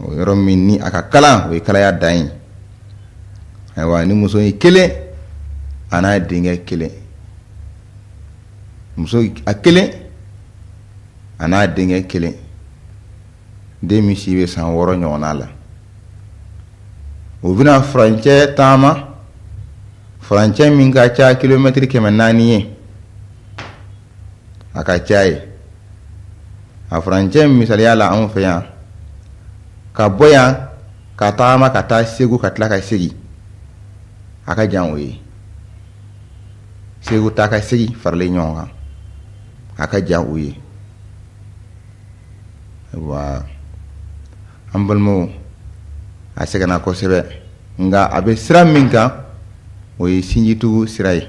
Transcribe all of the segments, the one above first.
o yɔrɔ min ni a ka kalan o ye kalaya dan ye ayiwa ni muso ye kelen a n'a denkɛ kelen muso a kelen a n'a denkɛ kelen den min si bɛ san wɔɔrɔ ɲɔgɔnna la o bɛna furancɛ taama furancɛ min ka ca kilomɛtiri kɛmɛ naani ye a ka ca ye a furancɛ misaliya la anw fɛ yan ka bɔ ka tagama ka taa segu ka tila ka segi a ka jan o ye segu taa ka segi faralen ɲɔgɔn kan a ka jan o ye ayiwa an balimaw a sɛgɛnna kosɛbɛ nga a bɛ sira min kan o ye sinjitugu sira ye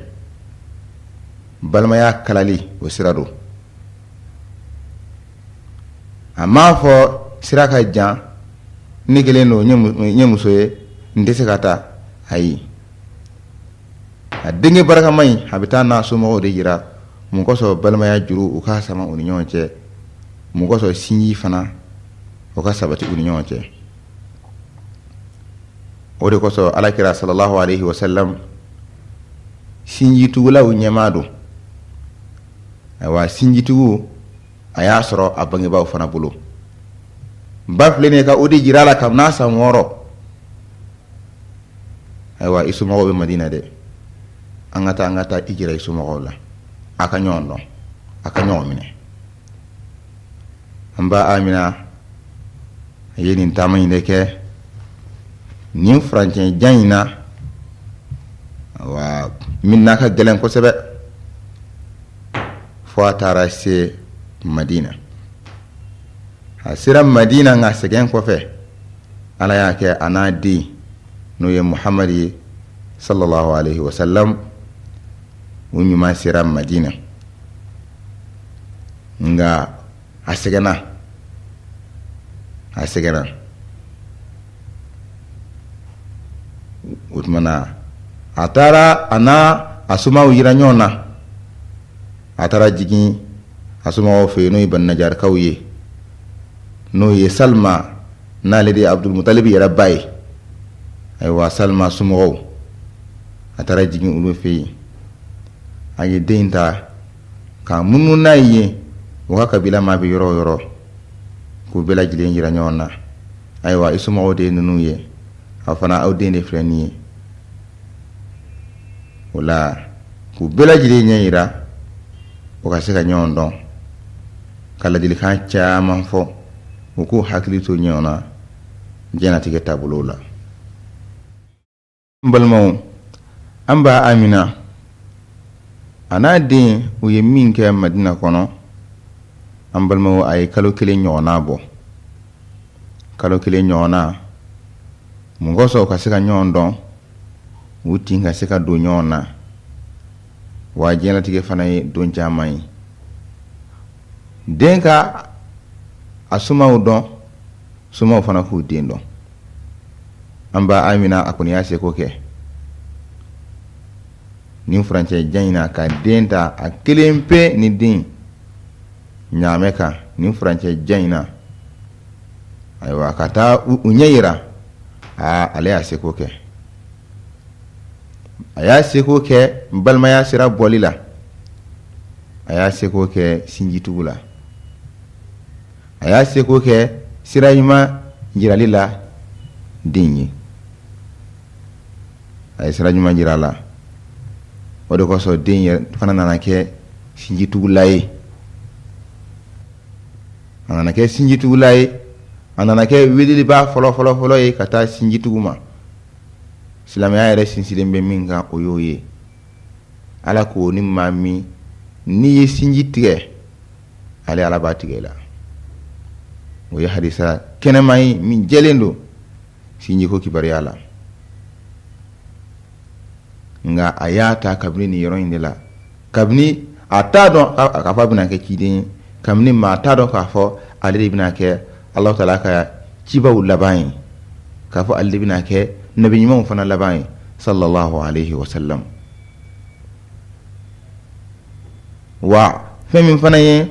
balimaya kalali o sira do a m'a fɔ sira ka jan ne kelen don n ye muso ye n tɛ se ka taa ayi a denkɛ barikama in a bɛ taa n'a somɔgɔw de yira mun kosɔn balimaya juru u k'a sama u ni ɲɔgɔn cɛ mun kosɔn sinji fana o ka sabati u ni ɲɔgɔn cɛ o de kosɔn alakira salallahu alaihi wasalam sinjitugulaw ɲɛmaa don ayiwa sinjitugu a y'a sɔrɔ a bangebaaw fana bolo ba filɛ ka o de jira a la kabini a san wɔɔrɔ ayiwa i somɔgɔw bɛ madina dɛ an ka taa an ka taa i jira i somɔgɔw la a ka ɲɔgɔn dɔn a ka ɲɔgɔn minɛ an ba amina a ye nin taama in de kɛ nin furancɛ jan in na wa min n'a ka gɛlɛn kosɛbɛ fo a taara se madina a sera madina nka sɛgɛn kɔfɛ ala y'a kɛ a n'a den n'o ye muhamadu ye sallallahu alaihi wasallam u ɲuman sera madina nga a sɛgɛnna a sɛgɛnna o tumana a taara a n'a a sumaw yira ɲɔgɔn na a taara jigin a sumaw fɛ yen n'o ye bannajarikaw ye n'o ye salima n'ale de ye abudulmutalib yɛrɛ ba ye ayiwa salima somɔgɔw a taara jigin olu fɛ yen a ye den ta k'a munumunu n'a ye u ka kabila maa bɛ yɔrɔ o yɔrɔ k'u bɛɛ lajɛlen yira ɲɔgɔn na ayiwa i somɔgɔw de ye ninnu ye aw fana aw den de filɛ nin ye o la k'u bɛɛ lajɛlen ɲɛ yira o ka se ka ɲɔgɔn dɔn ka ladilikan caman fɔ u k'u hakili to ɲɔgɔn na jɛnatigɛ taabolo la n balimaw an b'a amina a n'a den u ye min kɛ madina kɔnɔ an balimaw a ye kalo kelen ɲɔgɔnna bɔ kalo kelen ɲɔgɔnna mun kosɔn u ka se ka ɲɔgɔn dɔn u tin ka se ka don ɲɔgɔn na wa jɛnatigɛ fana ye don caman ye den ka a sumaw dɔn sumaw fana k'u den dɔn an ba amina a kɔni y'a seko kɛ nin furancɛ jan in ka den ta a kelen pe ni den ɲaamɛ kan nin furancɛ jan in ayiwa ka taa u ɲɛ yira aa ale y'a seko kɛ a y'a seko kɛ balimaya sira bɔli la a y'a seko kɛ sinjitugu la a y'a seko kɛ sira ɲuman jirali la den ye a ye sira ɲuman jira a la o de kosɔn den yɛrɛ fana nana kɛ sinjitugula ye a nana kɛ sinjitugula ye a nana kɛ weleliba fɔlɔfɔlɔfɔlɔ ye ka taa sinjitugu ma silamɛya yɛrɛ sinsilen bɛ min kan o y'o ye ala ko ni maa min n'i ye sinji tigɛ ale ala b'a tigɛ la o ye hadisa kɛnɛma ye min jɛlen don sinjiko kibaruya la nka a y'a ta kabini nin yɔrɔ in de la kabini a t'a dɔn k'a fɔ a bɛna kɛ ciden ye kabini maa t'a dɔn k'a fɔ ale de bɛna kɛ alahu taala ka cibaw laban ye k'a fɔ ale de bɛna kɛ nabi ɲumanw fana laban ye sallallahu alaihi wa sallam wa fɛn min fana ye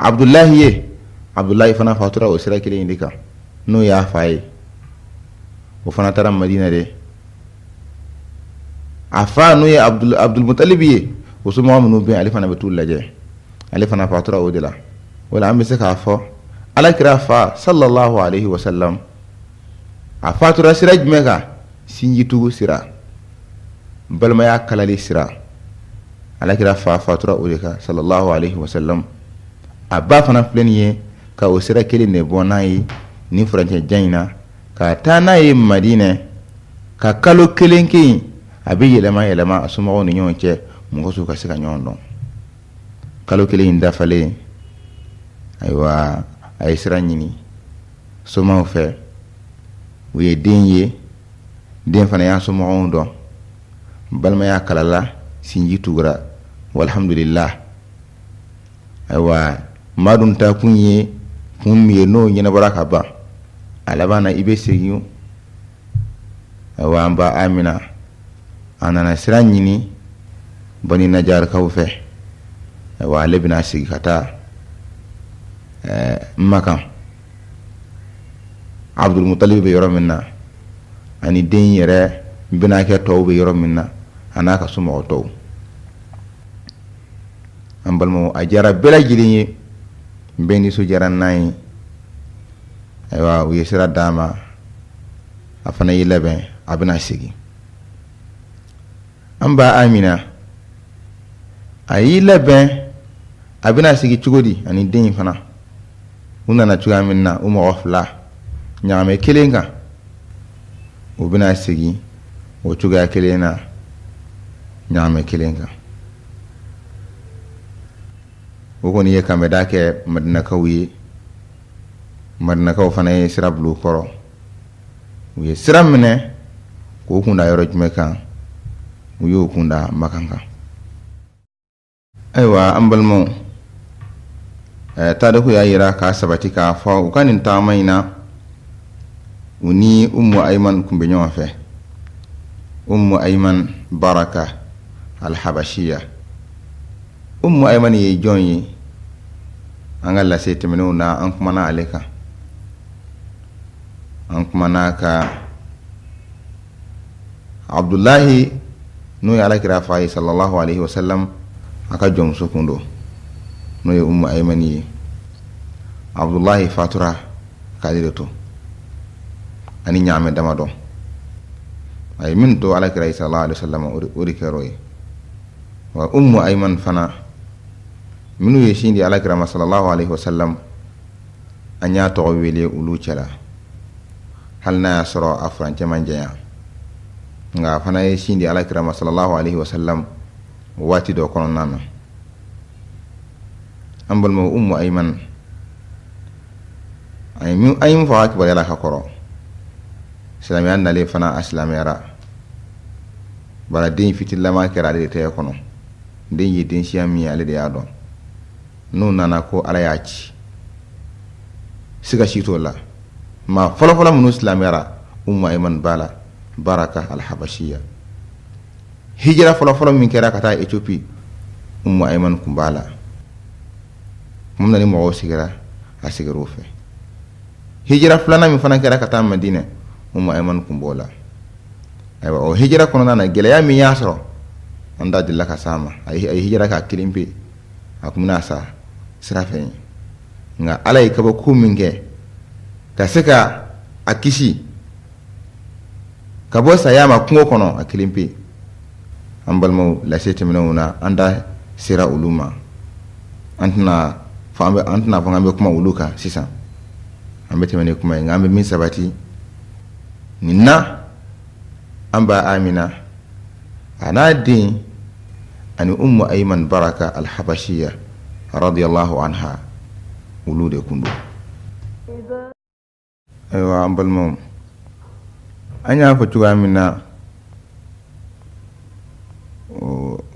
abudulahi ye abdulahi fana fatura o sira kelen in de kan n'o y'a fa ye o fana taara madina de a fa n'o ye abdulmutalibi ye o somɔgɔ minnu bɛ ale fana bɛ t'u lajɛ ale fana fatura o de la o an bɛ se k'a fɔ alakira fa sallallahu alayhi wa sallam a fatura sira jumɛn kan sinjitugu sira balimaya kalali sira alakira fa fatura o de kan sallallahu alayhi wa sallam a ba fana filɛ nin ye ka o sira kelen de bɔ n'a ye nin furancɛ jan in na ka taa n'a ye madinɛ ka kalo kelen kɛ yen a bɛ yɛlɛma yɛlɛma a somɔgɔw ni ɲɔgɔn cɛ mɔgɔ ka se ka ɲɔgɔn dɔn kalo kelen in dafalen ayiwa a ye sira ɲini somaw fɛ u ye den ye den fana y'a somɔgɔw dɔn balimaya kalala sinji tugura walhamdulillah ayiwa maa dun ta kun ye kun min ye n'o ɲɛnabɔra ka ban a laban na i bɛ segin awa an ba amina a nana sira ɲini bani najarikaw fɛ awa ale bɛna sigi ka taa eh, makan abdulmutalib bɛ yɔrɔ min na ani den yɛrɛ bɛnakɛ tɔw bɛ yɔrɔ min na a n'a ka somɔgɔ tɔw an balimaw a diyara bɛɛ lajɛlen ye n bɛ nisɔndiyara n'a ye u ye sira d'a ma a fana y'i labɛn a bɛna segin an ba amina a y'i labɛn a bɛna segin cogo di ani den fana u nana cogoya min na u mɔgɔ fila ɲagamɛ kelen kan u bɛna segin o cogoya kelen na ɲagamɛ kelen kan o kɔni ye kanbɛda kɛ madinakaw ye madinakaw fana ye sira bulon kɔrɔ u ye sira minɛ k'o kunda yɔrɔ jumɛn kan u y'o kunda makan kan ayiwa an balimaw eh, tariku y'a yira k'a sabati k'a fɔ u ka nin taama in na u ni umu ayman kun bɛ ɲɔgɔn fɛ umu ayman baraka alhabashiya ummu ayman ye jɔn ye an ka lase tɛmɛnenw na an kumana ale kan an kumana ka abdulahi n'o ye alakira fa ye sallallahu alaihi wasallam a ka jɔnmuso kun do n'o ye ummu ayman ye abdulahi fatura k'ale de to ani ɲaamɛ damadɔ a ye min to alakira sallallahu alaihi wasallam o de kɛr'o ye wa ummu ayman fana minnu ye sin di alakirama salallahu alaihi wasallam an y'a tɔgɔ wele olu cɛla hali n'a y'a sɔrɔ a furancɛ man janya nka a fana ye sin di alakirama salallahu alaihi wasallam waati dɔ kɔnɔna na an balimaw umu ayman a ye min fɔ a kibaruya la ka kɔrɔ silamɛya nalen fana a silamɛyara bara den fitilama kɛra ale de tɛgɛ kɔnɔ den ye den siya min ye ale de y'a dɔn n'u nana ko ala y'a ci siga si t'o la maa fɔlɔfɔlɔ minnu silamɛra umu ayman b'a la baraka alhabashiya hijira fɔlɔfɔlɔ min kɛra ka taa etopi umma iman kun b'a la mun na ni mɔgɔw sigira a sigir'o fɛ hijira filanan min fana kɛra ka taa madina umma iman kun b'o la ayiwa o hijira kɔnɔna na gɛlɛya min y'a sɔrɔ an da delila ka s'a ma a ye hijira k'a kelen pe a kun bɛna sa sira fɛ nka ala ye kabako min kɛ ka se ka a kisi ka bɔ saya ma kungo kɔnɔ a kelen pe an balimaw lase tɛmɛnenw na an da sera olu ma an tɛna fɔ an bɛ kuma olu kan sisan an bɛ tɛmɛ ni kuma ye nka an bɛ min sabati nin na an ba amina a n'a den ani umu ayman baraka alhabashiya radiyallahu anha olu de kun don ayiwa an balimaw an y'a fɔ cogoya min na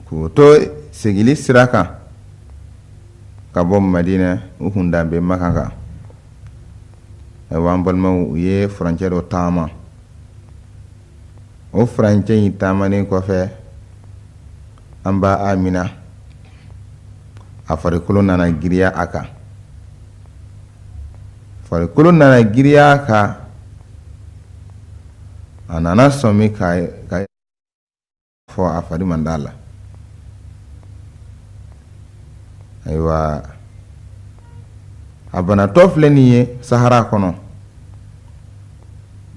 k'o to segili sira kan ka bɔ madina u kun danbe makan kan ayiwa an balimaw u ye furancɛ dɔ taama o furancɛ in taamanen kɔfɛ an ba amina a farikolo nana giriya a kan farikolo nana giriya a kan a nana sɔmi ka fɔ a fari man d'a la ayiwa a banatɔ filɛ nin ye sahara kɔnɔ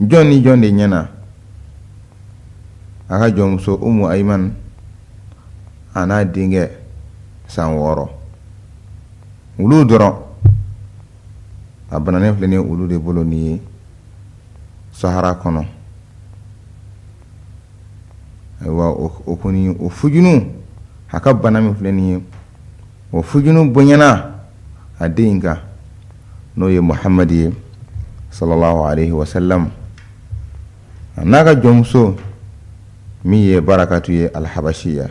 jɔn ni jɔn de ɲɛna a ka jɔnmuso umu aiman a n'a denkɛ san wɔɔrɔ wulu dɔrɔn a bananen filɛ nin ye olu de bolo nin ye sahara kɔnɔ ayiwa o kɔni o fujunu a ka bana min filɛ nin ye o fujunu bonyana a den kan n'o ye muhamadu ye sallallahu alaihi wasallam a n'a ka jɔnmuso min ye barakatu ye alhabashiya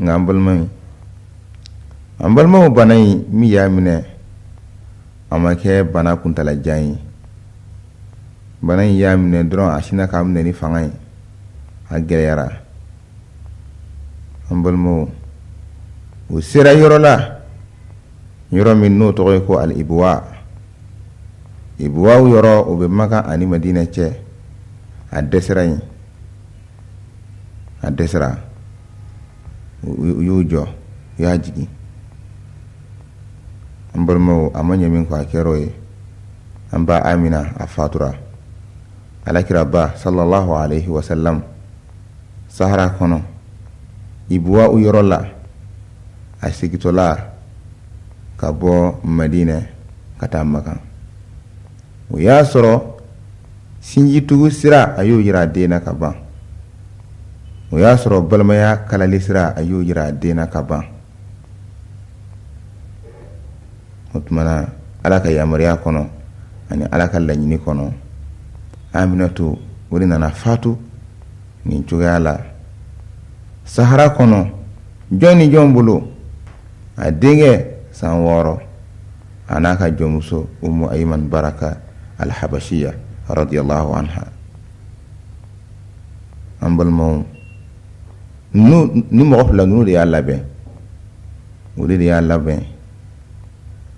nka an balima an balimaw bana in min y'a minɛ a ma kɛ bana kuntalajan ye bana in y'a minɛ dɔrɔn a sina k'a minɛ ni fanga ye a gɛlɛyara an balimaw o sera yɔrɔ la yɔrɔ min n'o tɔgɔ ye ko alibuwa ibuwa yɔrɔ o bɛ makan ani madina cɛ a dɛsɛra yen a dɛsɛra u y'u jɔ u y'a jigin an bar mawu a manyan min kwa keroye an ba amina a fatura alakira ba sallallahu alaihi wasallam sahara kɔnɔ ibuwa u yɔrɔ la a sigitɔla ka bɔ madina ka taa makan o y'a sɔrɔ sinjitugu sira a y'o yira a den na ka ban o y'a sɔrɔ balimaya kalali sira a y'o yira a den na ka ban o tumana ala ka yamariya kɔnɔ ani ala ka laɲini kɔnɔ aminatu o de nana fatu nin cogoya la sahara kɔnɔ jɔn ni jɔn bolo a denkɛ san wɔɔrɔ a n'a ka jɔnmuso umu ayman baraka alhabashiya radiyallahu anha an balimaw ni mɔgɔ fila ninnu de y'a labɛn o de de y'a labɛn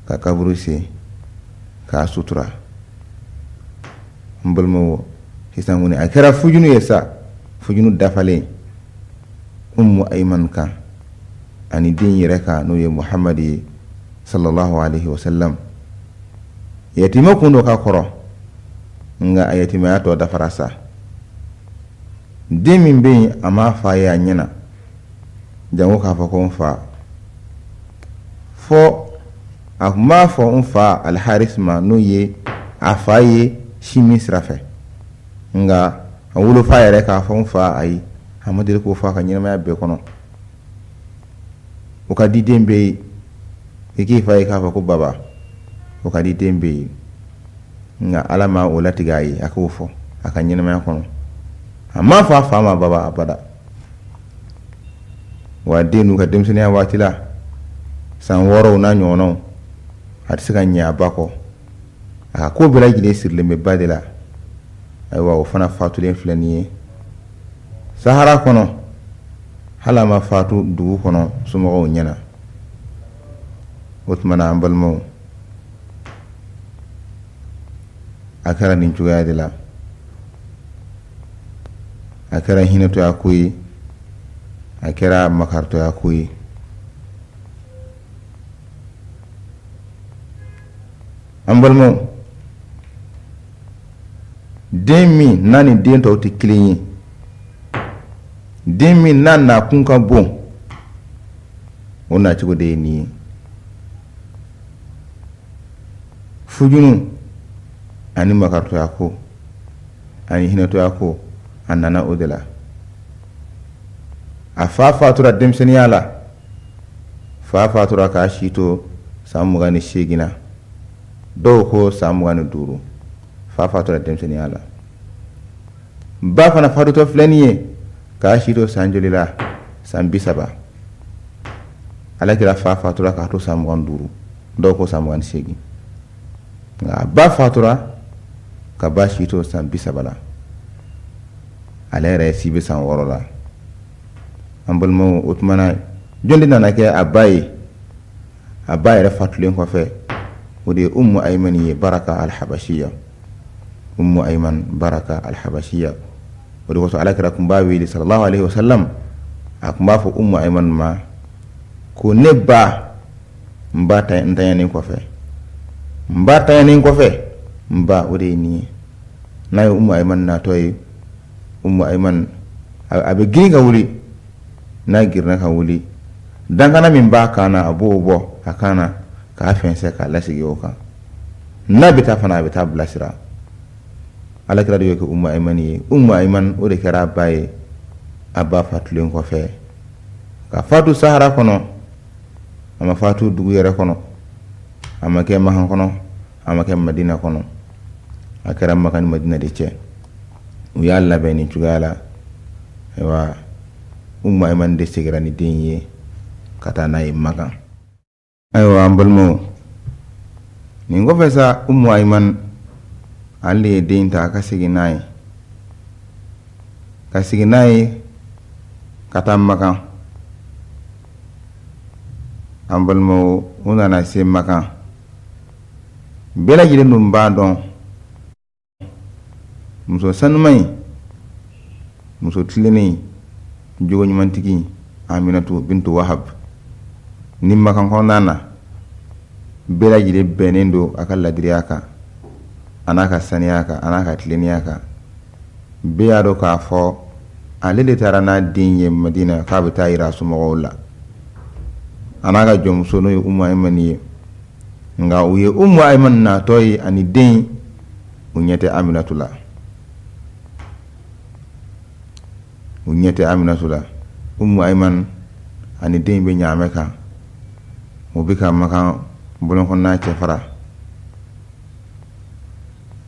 ka kaburu se k'a sutura n balimaw sisan kɔni a kɛra fujunu ye sa fujunu dafalen ummu aiman kan ani den yɛrɛ kan n'o ye muhamadi ye sallallahu alaihi wasallam yatima kun dɔ ka kɔrɔ nga a yatimaya tɔ dafara sa den min bɛ yen a m'a fa ye a ɲɛna jango k'a fɔ ko n fa fɔ a tun b'a fɔ n fa aliharis ma n'o ye a fa ye si min sira fɛ nka a wolofa yɛrɛ k'a fɔ n fa ayi a ma deli k'o fɔ a ka ɲɛnamaya bɛɛ kɔnɔ o ka di den bɛ yen i e k'i fa ye k'a fɔ ko baba o ka di den bɛ yen nka ala ma o latigɛ a ye a k'o fɔ a ka ɲɛnamaya kɔnɔ a ma fɔ a fa ma baba abada wa den n'u ka denmisɛnninya waati la san wɔɔrɔw n'a ɲɔgɔnnaw a tɛ se ka ɲɛ a ba kɔ a ka ko bɛɛ lajɛlen sirilen bɛ ba de la ayiwa o fana fatulen filɛ nin ye sahara kɔnɔ hali a ma fatu dugu kɔnɔ somɔgɔw ɲɛna o tuma na an balimaw a kɛra nin cogoya de la a kɛra hinɛtɔya ko ye a kɛra makaritɔya ko ye an balimaw den min n'a ni den tɔw tɛ kelen ye den min n'a kun ka bon o cogo de ye nin ye fujunu ani makaritɔya ko ani hinɛtɔya ko a nana o de la a fa fatura denmisɛnniya la fa fatura k'a si to san mugan ni seegin na dɔw ko san mugan ni duuru fa fatɔra denmisɛnninya la ba fana fatutɔ filɛ nin ye k'a si to san joli la san bi saba ale kɛra fa fatura k'a to san mugan duuru dɔw ko san mugan ni seegin nka a ba fatura ka ba si to san bi saba la ale yɛrɛ si bi san wɔɔrɔ la an balimaw o tuma na jɔn de nana kɛ a ba ye a ba yɛrɛ fatulen kɔfɛ ودي أم أيمن بركة الحبشية أم أيمن بركة الحبشية ودي وصل عليك كراكم بابي صلى الله عليه وسلم أكم بافو أم أيمن ما كنبا مبا تاني كوفي مبا تاني كوفي مبا ودي ني ناي أم أيمن ناتوي أم أيمن أبي جيني كولي ناي نكا ولي دانكنا من باكانا أبو أبو أكانا k'a fɛnsɛ k'a lasigi o kan n'a bɛ taa fana a bɛ taa bilasira alakira de y'o kɛ umu ayimani ye umu ayimani o de kɛra a ba ye a ba fatulen kɔfɛ ka fatu sahara kɔnɔ a ma fatu dugu yɛrɛ kɔnɔ a ma kɛ mahan kɔnɔ a ma kɛ madina kɔnɔ a kɛra maka ni madina de cɛ u y'a labɛn nin cogoya la ayiwa umu ayimani de seginna ni den ye ka taa n'a ye maka ayiwa an balimaw nin kɔfɛ sa umu ayiman ale de ye den ta ka segin n'a ye ka segin n'a ye ka taa makan an balimaw u nana se makan bɛɛ lajɛlen dun b'a dɔn muso sanuman in muso tilennen in jogoɲumantigi aminatu bintu wahab ni makan kɔnɔna na bɛɛ lajɛlen bɛnnen don a ka ladiriya kan a n'a ka saniya kan a n'a ka tilennenya kan bɛɛ y'a dɔn k'a fɔ ale de taara n'a den ye madina k'a bɛ taa yira a somɔgɔw la a n'a ka jɔnmuso n'o ye umu ayimani ye nka u ye umu ayimani natɔ ye ani den u ɲɛ tɛ aminatu la u ɲɛ tɛ aminatu la umu ayimani ani den bɛ ɲaamɛ kan u bɛ ka makan bolonkɔnɔna cɛfara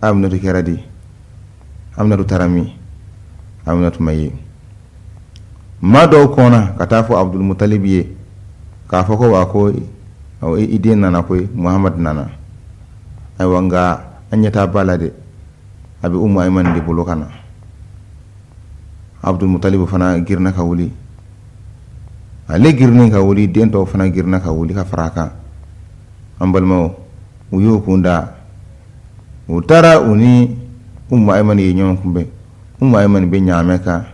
aminatu kɛra di aminatu taara min aminatu ma ye maa dɔw kɔnna ka taa fɔ abudulmutalibi ye k'a fɔ ko wa ko i den nana koyi muhamadu nana ayiwa nka an ɲɛ t'a ba la dɛ a bɛ umu ayimani de bolo ka fana girinna ka wuli ale girinin ka wuli den tɔw fana girinna ka wuli ka fara a kan an balimaw u y'o kunda u taara u ni umu aimani ye ɲɔgɔn kunbɛn umu aimani bɛ ɲaamɛ kan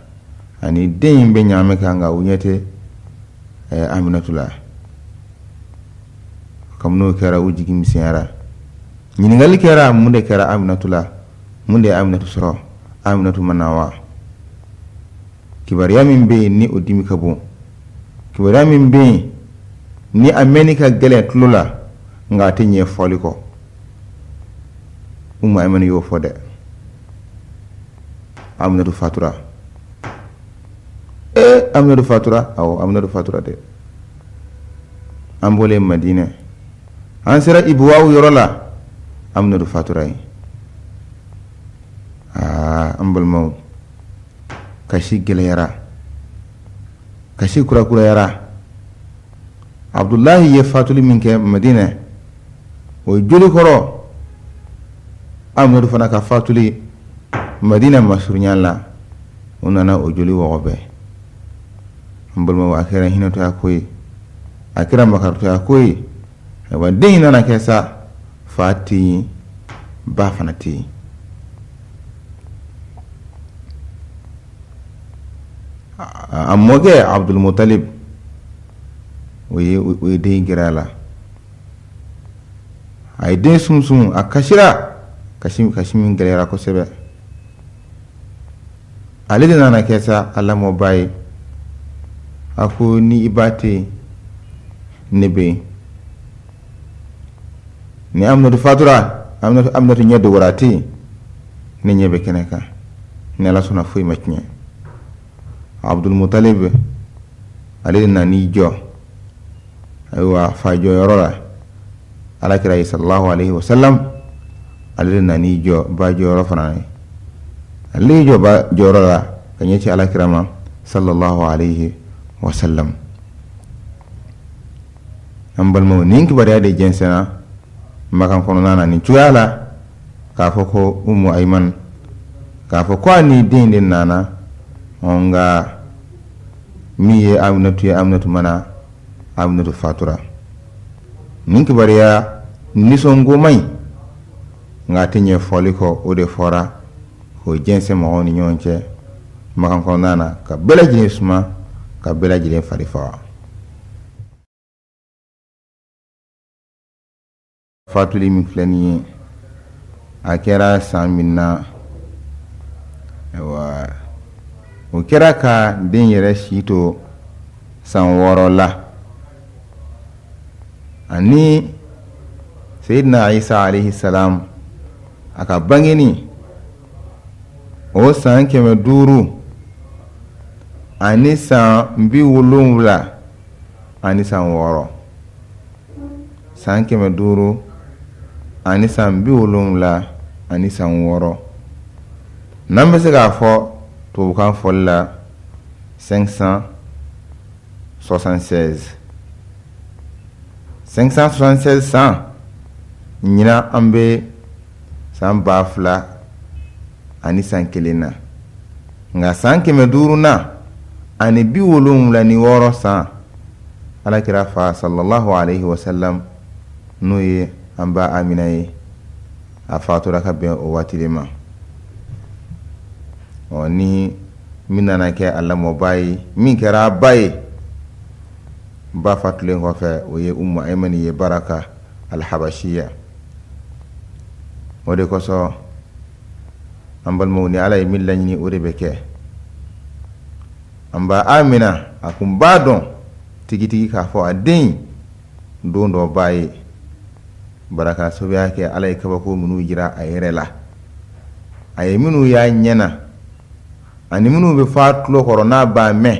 ani den in bɛ ɲaamɛ kan nka u ɲɛ tɛ eh, aminatu la kabini o kɛra u jigi misɛnyara ɲininkali kɛra mun de kɛra aminatu la mun de ye aminatu sɔrɔ aminatu ma na wa kibaruya min bɛ yen ni o dimi ka bon kibaruya min bɛ ni a mɛnni ka gɛlɛn tulo la nka a tɛ ɲɛ fɔli kɔ umu ayimani y'o fɔ fatura ee aminatu fatura awɔ aminatu fatura de, ambole bɔlen madina an sera ibuwawu yɔrɔ la aminatu fatura yen aa ah, an balimaw kasi gɛlɛyara kasi kurakurayara abdullahi ye fatuli min kɛ madina o ye joli kɔrɔ aminatu fana ka fatuli madina masurunya la o nana o joli wɔgɔbɛ an balimaw a kɛra hinɛtɔya ko ye a kɛra makaritɔya ko ye ayiwa den in nana kɛ sa fa tɛ yen ba fana tɛ yen a mɔkɛ abdulmutalib o ye o ye den gɛrɛ a la a ye den sunsun a kasira kasi kasi min gɛlɛyara kosɛbɛ ale de nana kɛ sa a lamɔba ye a ko ni i ba tɛ ne bɛ yen ni aminatu fatura aminatu ɲɛ dogora a tɛ ne ɲɛ bɛ kɛnɛ kan ni ala sɔnna foyi ma tiɲɛ Abdul Muttalib ale nana ni jɔ ayiwa fajɔyɔrɔ la alakira ye sallallahu alaihi wa sallam ale de nana i jɔ ba jɔyɔrɔ fana ye ale jɔ ba la ka ɲɛsin alakira ma sallallahu alaihi wa sallam an balimaw nin kibaruya de jɛnsɛnna makan kɔnɔna na nin cogoya la k'a fɔ ko umu aiman k'a fɔ ko a ni den de nana nka min ye aminatu ye aminatu mana aminatu fatura nin kibariya nisɔngo man ɲi nka a tɛ ɲɛ fɔli kɔ o de fɔra k'o jɛnsɛ mɔgɔw ni ɲɔgɔn cɛ kumakan kɔnɔna na ka bɛɛ lajɛlen suma ka bɛɛ lajɛlen fari faga fatuli min filɛ nin ye a kɛra san min na ayiwa o kɛra ka den yɛrɛ si to san wɔɔrɔ la ani sayidina isa alaihi salam a ka bangeni o san kɛmɛ duuru ani san bi wolonwula ani san wɔɔrɔ san kɛmɛ duuru ani san bi wolonwula ani san wɔɔrɔ n'an bɛ se k'a fɔ tubabukan fɔli la 576 576 san ɲina an bɛ san ba fila ani san kelen na nka san kɛmɛ duuru na ani bi wolonwula ni wɔɔrɔ san alakira fa sallallahu alaihi wasallam n'o ye an ba amina ye a fatura ka bɛn o waati de ma ɔ ni min nana kɛ a lamɔba ye min kɛra a ba ye ba fatulen kɔfɛ o ye umu aimani ye baraka alhabashiya o de kosɔn an balimaw ni ala ye min laɲini o de bɛ kɛ an ba amina a kun b'a dɔn tigitigi k'a fɔ a den don dɔ b'a ye baraka sababuya kɛ ala ye kabako minnu jira a yɛrɛ la a ye minnu y'a ɲɛna ani minnu bɛ fɔ a tulo kɔrɔ n'a b'a mɛn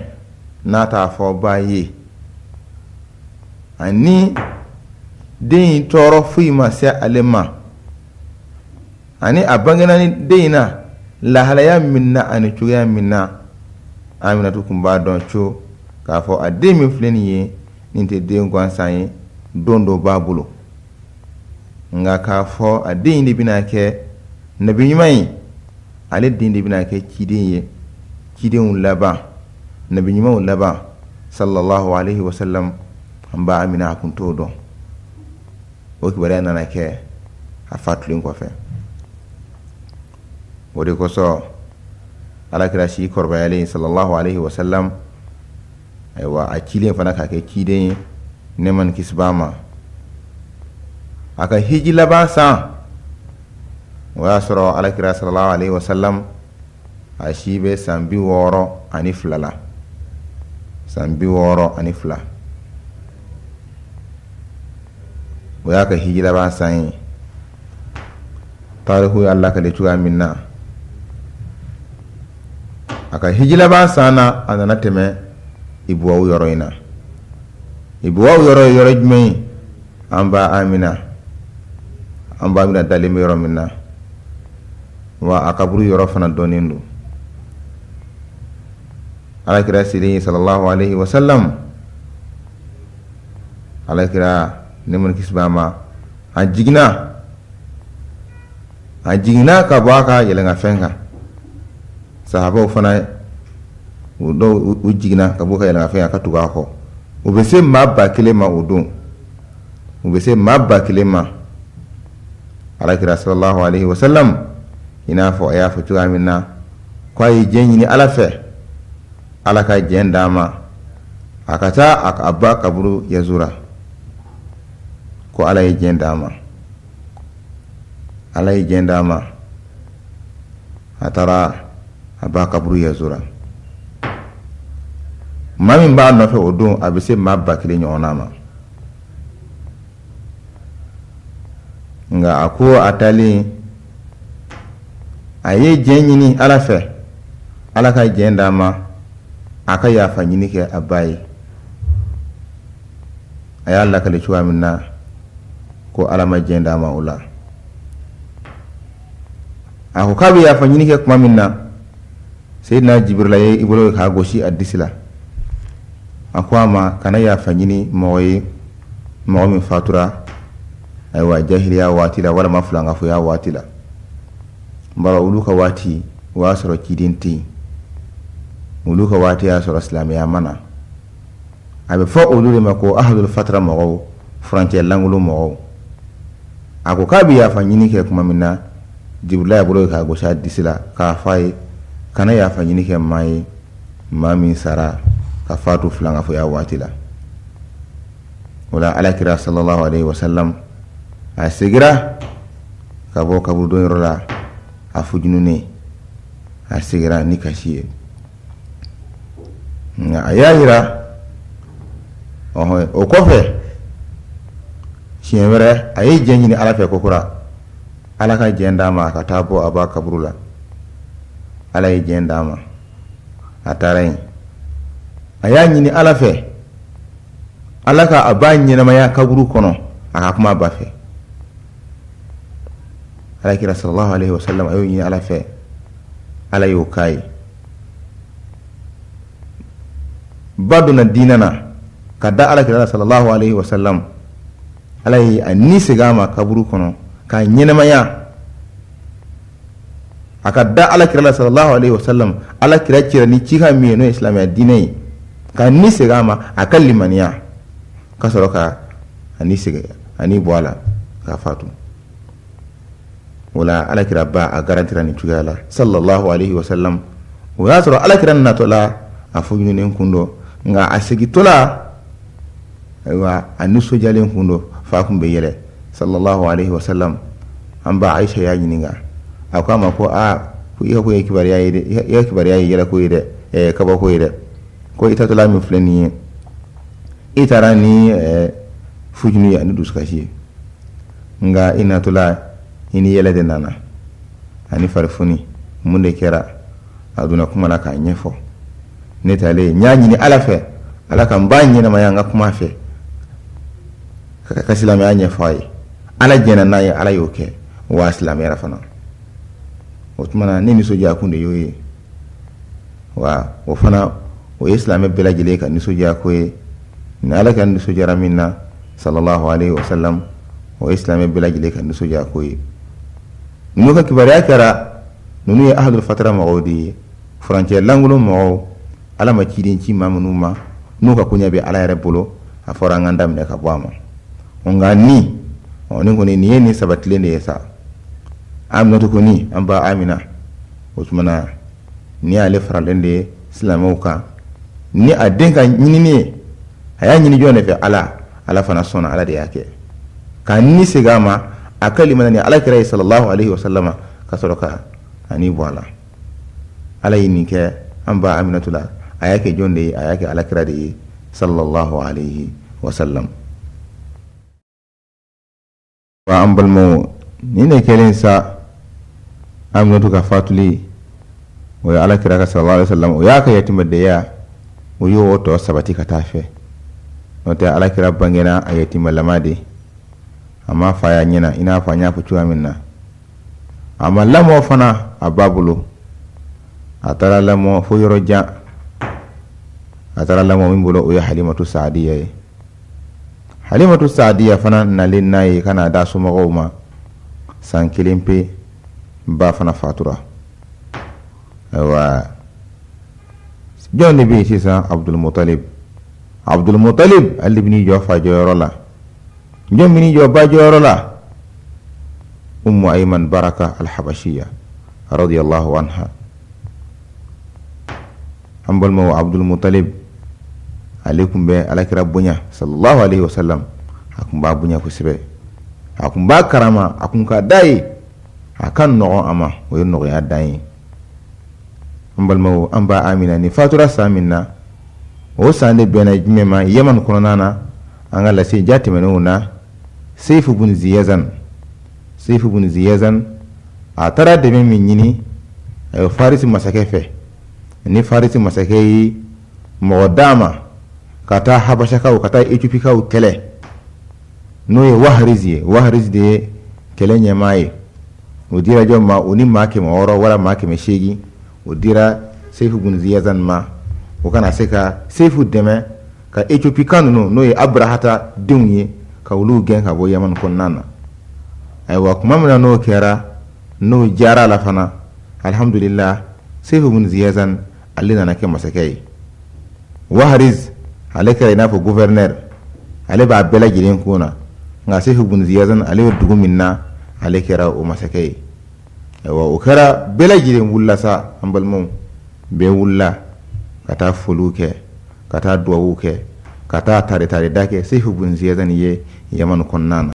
n'a t'a fɔ ba ye ani den in tɔɔrɔ foyi ma se ale ma ani a bangena ni den in na lahalaya min na ani cogoya min na aminatu tun b'a dɔn co k'a fɔ a den min filɛ nin ye nin tɛ den gansan ye don dɔ b'a bolo nka k'a fɔ a den in de bɛna kɛ nabi ɲuman ye ale den de bɛna kɛ ciden ye cidenw laban nabiɲumanw laban sallallahu alaihi wasallam an b'a mina a kun t'o dɔn o kibaruya nana kɛ a fatulen kɔfɛ o de kosɔn alakira si kɔrɔbayalen sallallahu alaihi wasallam ayiwa a cilen fana k'a kɛ ciden ye neman kisi b'a ma a ka hiji laban san o y'a sɔrɔ alakira sallallahu alaihi wasallam a si bɛ san bi wɔɔrɔ ani fila la san bi wɔɔrɔ ani fila o y'a kɛ hijira b'a san ye tariku y'a lakale cogoya min na a ka hijira san na a nana tɛmɛ ibuwawu yɔrɔ in na ibuwawu yɔrɔ ye yɔrɔ jumɛn ye an ba amina an ba amina dalen bɛ yɔrɔ min na wa a kaburu yɔrɔ fana dɔɔnin don alakira siri sallallahu alaihi wasallam alakira neman kisbama a jigina a jigina ka bɔ a ka yɛlɛnka fɛn kan sahabaw fana u dɔw u jigina ka bɔ ka yɛlɛnka fɛn kan ka tugu a kɔ u bɛ se maa ba kelen ma o don u bɛ se maa ba kelen ma alakira sallallahu alaihi wasallam i n'a fɔ a y'a fɔ cogoya min na ko ye diɲɛ ɲini ala fɛ ala ka jɛn d'a a ka taa a ba kaburu yazura ko ala ye jɛn d'a ala ye jɛn d'a ma a taara a ba kaburu yazura maa min b'a nɔfɛ o don a bɛ se maa ba kelen ɲɔgɔnna ma nga a ko a talen a ye jɛn ɲini ala fɛ ala ka jɛn d'a ma a ka yafa ɲini kɛ a ba ye a y'a lakale cogoya min na ko ala ma jɛn d'a ma o la a ko k'a bɛ yafa ɲini kɛ kuma min na seyidina jibirila ye i bolo k'a gosi a disi la a ko a ma kana yafa ɲini mɔgɔ ye mɔgɔ min fatura ayiwa jahiliya waati la walama filankafoya waati la n olu ka waati o y'a sɔrɔ ciden tɛ yen olu ka waati y'a sɔrɔ silamɛya ma na a bɛ fɔ olu de ma ko ahadul fatara mɔgɔw furancɛ lankolon mɔgɔw a ko k'a bɛ yafa ɲini kɛ tuma min na jibirila y'a bolo k'a gosi a disi la k'a f'a ye kana yafa ɲini kɛ maa ye maa min sara ka faatu filan waati la o la alakira sallallahu alaihi wasallam a segira ka bɔ kaburudon yɔrɔ la a fujununen a segira ni kasi ye ayayira o kɔfɛ siɲɛ wɛrɛ a ye jɛ ɲini ala fɛ kokura ala ka jɛn d'a ma a ka taa bɔ a b'a kaburu la ala ye jɛn d'a ma a taara yen a y'a ɲini ala fɛ ala ka a b'a ɲɛnɛmaya kaburu kɔnɔ a ka kuma ba fɛ alakira sallallahu alaihi wasallam a y'o ɲini ala fɛ ala y'o k'a ye ba dinana diina na ka da alakira sallallahu alaihi wasallam ala ye a ni segin a ma kaburu kɔnɔ k'a ɲɛnɛmaya a ka da alakira sallallahu alaihi wasallam alakira cira ni cika min ye n'o ye silamɛya diinɛ ye ka ni a ma a ka limaniya ka sɔrɔ ka a ni segin a ni bɔ a la k'a fatu o alakira ba a garantira nin cogoya la sallallahu alaihi wasallam o y'a sɔrɔ alakira natɔ la a fɔ ɲininen kun dɔ nka a segintɔ la ayiwa a nisɔndiyalen kun don fa kun bɛ yɛlɛ sallallahu alaihi wa sallam an ba aisha y'a ɲininka a ko a ma ko a ko i ka ko ye kibaruya ye dɛ ye yɛlɛ ko ye dɛ ɛɛ kabako ye dɛ ko i taatɔla min filɛ nin ye i taara ni ɛɛ fujunu ye ani dusukasi ye nka i natɔla i ni yɛlɛ de nana ani farifoni mun de kɛra a donna kuma na k'a ɲɛfɔ. netale talen n y'a ɲini ala fɛ ala ka n b'a ɲɛnamaya kuma fɛ ka silamɛya ɲɛfɔ a ye ala jɛnna n'a ala y'o kɛ wa silamɛyara fana o tumana ne nisɔndiya kun de y'o wa fana o ye silamɛ bɛɛ lajɛlen ka nisɔndiya ko ye ni ala ka nisɔndiyara min na sallallahu alaihi wasallam o ye silamɛ bɛɛ lajɛlen ka nisɔndiya ko ye ninnu ka kibaruya kɛra ninnu ye ahadul fatara mɔgɔw de ye ala ma ciden ci ma minnu ma n'u ka koɲa bɛ ala yɛrɛ bolo a fɔra an ka daminɛ ka bɔ a ma nka ni ni kɔni nin ye nin sabatilen de ye sa aminatu kɔni an ba amina o tuma ni y'ale faralen de ye silamɛw kan ni a den ka ɲinini ye a y'a ɲini jɔn de fɛ ala ala fana sɔnna ala de y'a kɛ k'a ni segin a ma a ka limana ni ala kɛra ye sallallahu alaihi wasallama ka sɔrɔ ka ani bɔ a la ala ye nin kɛ an ba aminatu la a yake yi a yake yi sallallahu alaihi wa sallam wa an balmo ni ne kelen sa aminatu ka fatuli o ya alakira ka sallallahu alaihi wa sallam o y'a ka yatimadeya o y'o tɔ sabati ka taa fɛ n'o tɛ alakira bangena a yatimalama lamadi. a ma fa y'a ɲɛna ina n'a fɔ an y'a fɔ cogoya min na a ma lamɔ fana a b'a bolo a taara lamɔ fo yɔrɔ jan أترى الله مؤمن بلو أي حليمة سعدية حليمة سعدية فنا نلين ناي كان داس مغوما سان كلمبي با فنا فاتورة و جون نبي سيسا عبد المطلب عبد المطلب اللي بني جوفا جورولا جون بني جوفا جورولا أم أيمن بركة الحبشية رضي الله عنها أمبل مو عبد المطلب ale kun bɛ alakira bonya sallallahu alaihi wasallam a kun b'a bonya kosɛbɛ a kun b'a karama a kun ka d'a ye a ka nɔgɔn a ma o ye nɔgɔya dan ye an balimaw an ba amina ni fatura san min na o san de bɛnna jumɛn ma yaman kɔnɔna na an ka lase ja tɛmɛnenw na seifu bun ziyazan seifu bun ziyazan a taara dɛmɛ min ɲini a ye farisi masakɛ fɛ ni farisi masakɛ ye mɔgɔ d'a ma ka taa habasakaw ka taa etiopikaw kɛlɛ n'o ye waharizi ye waharizi de ye kɛlɛ ɲɛmaa ye o dira jɔn ma o ni maa kɛmɛ wɔɔrɔ wala maa kɛmɛ seegin o dira seyifu bun ma o kana se ka seyifu dɛmɛ ka etiopika ninnu n'o ye abrahata denw ye ka olu gɛn ka bɔ yamani kɔnɔna na ayiwa kuma min na n'o kɛra n'o jara la fana alhamdulilah seyifu bun ziyazan ale nana kɛ masakɛ ye wahariz ale kɛra i n'a fɔ gouvɛrinɛri ale b'a bɛɛ lajɛlen kun na nka sefu bun ziyazan ale bɛ dugu min na ale kɛra o masakɛ ye ayiwa o kɛra bɛɛ lajɛlen wulila sa an balimaw bɛɛ wulila ka taa foliw kɛ ka taa duwawu kɛ ka taa tare kɛ sefu bun ye yamani kɔnɔna na